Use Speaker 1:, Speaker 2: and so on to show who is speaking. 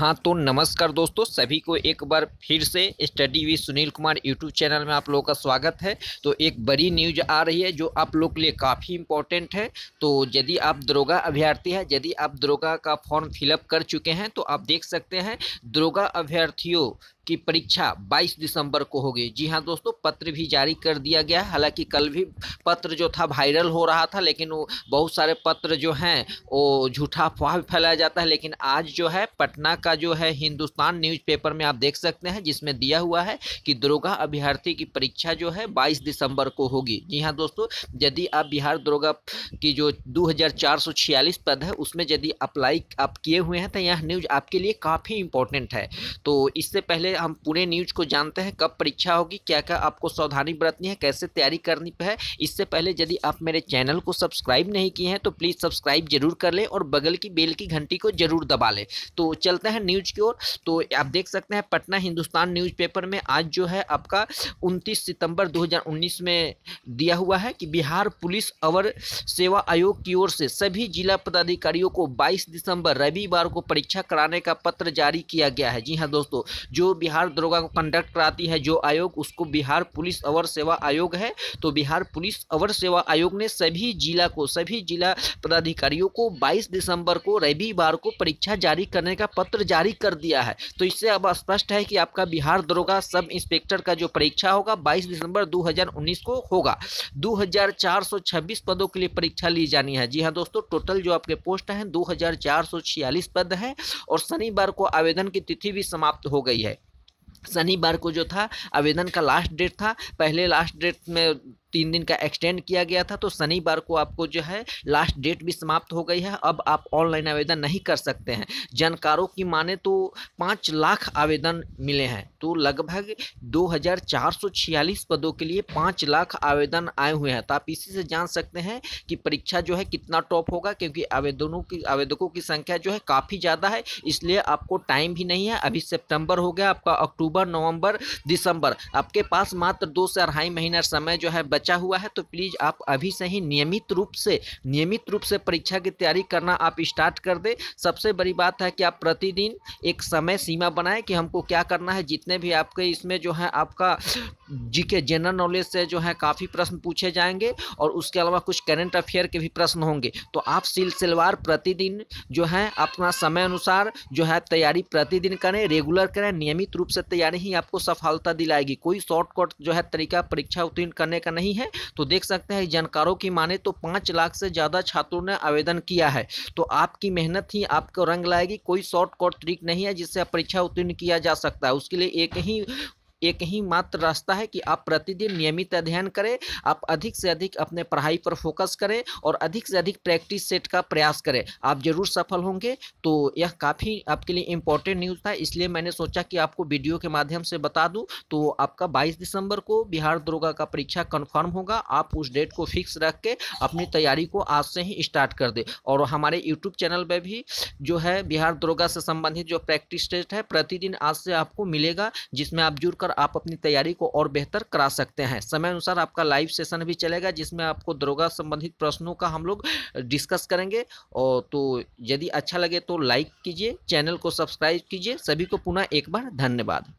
Speaker 1: हाँ तो नमस्कार दोस्तों सभी को एक बार फिर से study with Sunil Kumar YouTube channel में आप लोगों का स्वागत है तो एक बड़ी न्यूज आ रही है जो आप लोग के लिए काफ़ी इम्पोर्टेंट है तो यदि आप दरोगा अभ्यर्थी हैं यदि आप दरोगा का फॉर्म फिलअप कर चुके हैं तो आप देख सकते हैं दरोगा अभ्यर्थियों की परीक्षा 22 दिसंबर को होगी जी हाँ दोस्तों पत्र भी जारी कर दिया गया है हालांकि कल भी पत्र जो था वायरल हो रहा था लेकिन वो बहुत सारे पत्र जो हैं वो झूठा अफवाह फैलाया जाता है लेकिन आज जो है पटना का जो है हिंदुस्तान न्यूज़पेपर में आप देख सकते हैं जिसमें दिया हुआ है कि दरोगा अभ्यर्थी की परीक्षा जो है बाईस दिसंबर को होगी जी हाँ दोस्तों यदि आप बिहार दरोगा की जो दो पद है उसमें यदि अप्लाई आप किए हुए हैं तो यह न्यूज़ आपके लिए काफ़ी इंपॉर्टेंट है तो इससे पहले से हम पुणे न्यूज को जानते हैं कब परीक्षा होगी क्या क्या आपको सावधानी बरतनी है कैसे तैयारी करनी है इससे पहले यदि आप मेरे चैनल को सब्सक्राइब नहीं किए हैं तो प्लीज़ सब्सक्राइब जरूर कर लें और बगल की बेल की घंटी को जरूर दबा लें तो चलते हैं न्यूज की ओर तो आप देख सकते हैं पटना हिंदुस्तान न्यूज में आज जो है आपका उनतीस सितंबर दो में दिया हुआ है कि बिहार पुलिस अवर सेवा आयोग की ओर से सभी जिला पदाधिकारियों को बाईस दिसंबर रविवार को परीक्षा कराने का पत्र जारी किया गया है जी हाँ दोस्तों जो बिहार दरोगा को कंडक्ट कराती है जो आयोग उसको बिहार पुलिस अवर सेवा आयोग है तो बिहार पुलिस अवर सेवा आयोग ने सभी जिला को सभी जिला पदाधिकारियों को 22 दिसंबर को रविवार को परीक्षा जारी करने का पत्र जारी कर दिया है तो इससे अब स्पष्ट है कि आपका बिहार दरोगा सब इंस्पेक्टर का जो परीक्षा होगा बाईस दिसंबर दो को होगा दो पदों के लिए परीक्षा ली जानी है जी हाँ दोस्तों टोटल जो आपके पोस्ट हैं दो पद हैं और शनिवार को आवेदन की तिथि भी समाप्त हो गई है शनिवार को जो था आवेदन का लास्ट डेट था पहले लास्ट डेट में तीन दिन का एक्सटेंड किया गया था तो शनिवार को आपको जो है लास्ट डेट भी समाप्त हो गई है अब आप ऑनलाइन आवेदन नहीं कर सकते हैं जानकारों की माने तो पाँच लाख आवेदन मिले हैं तो लगभग दो पदों के लिए पाँच लाख आवेदन आए हुए हैं तो आप इसी से जान सकते हैं कि परीक्षा जो है कितना टॉप होगा क्योंकि आवेदनों की आवेदकों की संख्या जो है काफ़ी ज़्यादा है इसलिए आपको टाइम भी नहीं है अभी सितंबर हो गया आपका अक्टूबर नवंबर दिसंबर आपके पास मात्र दो से अढ़ाई महीना समय जो है बचा हुआ है तो प्लीज़ आप अभी से ही नियमित रूप से नियमित रूप से परीक्षा की तैयारी करना आप स्टार्ट कर दें सबसे बड़ी बात है कि आप प्रतिदिन एक समय सीमा बनाएं कि हमको क्या करना है जितने भी आपके इसमें जो है आपका जी के जनरल नॉलेज से जो है काफ़ी प्रश्न पूछे जाएंगे और उसके अलावा कुछ करेंट अफेयर के भी प्रश्न होंगे तो आप सिलसिलवार प्रतिदिन जो है अपना समय अनुसार जो है तैयारी प्रतिदिन करें रेगुलर करें नियमित रूप से तैयारी ही आपको सफलता दिलाएगी कोई शॉर्टकट जो है तरीका परीक्षा उत्तीर्ण करने का नहीं नहीं है तो देख सकते हैं जानकारों की माने तो पाँच लाख से ज़्यादा छात्रों ने आवेदन किया है तो आपकी मेहनत ही आपको रंग लाएगी कोई शॉर्टकट ट्रिक नहीं है जिससे परीक्षा उत्तीर्ण किया जा सकता है उसके लिए एक ही एक ही मात्र रास्ता है कि आप प्रतिदिन नियमित अध्ययन करें आप अधिक से अधिक अपने पढ़ाई पर फोकस करें और अधिक से अधिक प्रैक्टिस सेट का प्रयास करें आप जरूर सफल होंगे तो यह काफ़ी आपके लिए इम्पोर्टेंट न्यूज़ था इसलिए मैंने सोचा कि आपको वीडियो के माध्यम से बता दूँ तो आपका बाईस दिसंबर को बिहार दरोगा का परीक्षा कन्फर्म होगा आप उस डेट को फिक्स रख के अपनी तैयारी को आज से ही स्टार्ट कर दें और हमारे यूट्यूब चैनल पर भी जो है बिहार दरोगा से संबंधित जो प्रैक्टिस टेस्ट है प्रतिदिन आज से आपको मिलेगा जिसमें आप जुड़कर अनुसार आप अपनी तैयारी को और बेहतर करा सकते हैं समय अनुसार आपका लाइव सेशन भी चलेगा जिसमें आपको दरोगा संबंधित प्रश्नों का हम लोग डिस्कस करेंगे और तो यदि अच्छा लगे तो लाइक कीजिए चैनल को सब्सक्राइब कीजिए सभी को पुनः एक बार धन्यवाद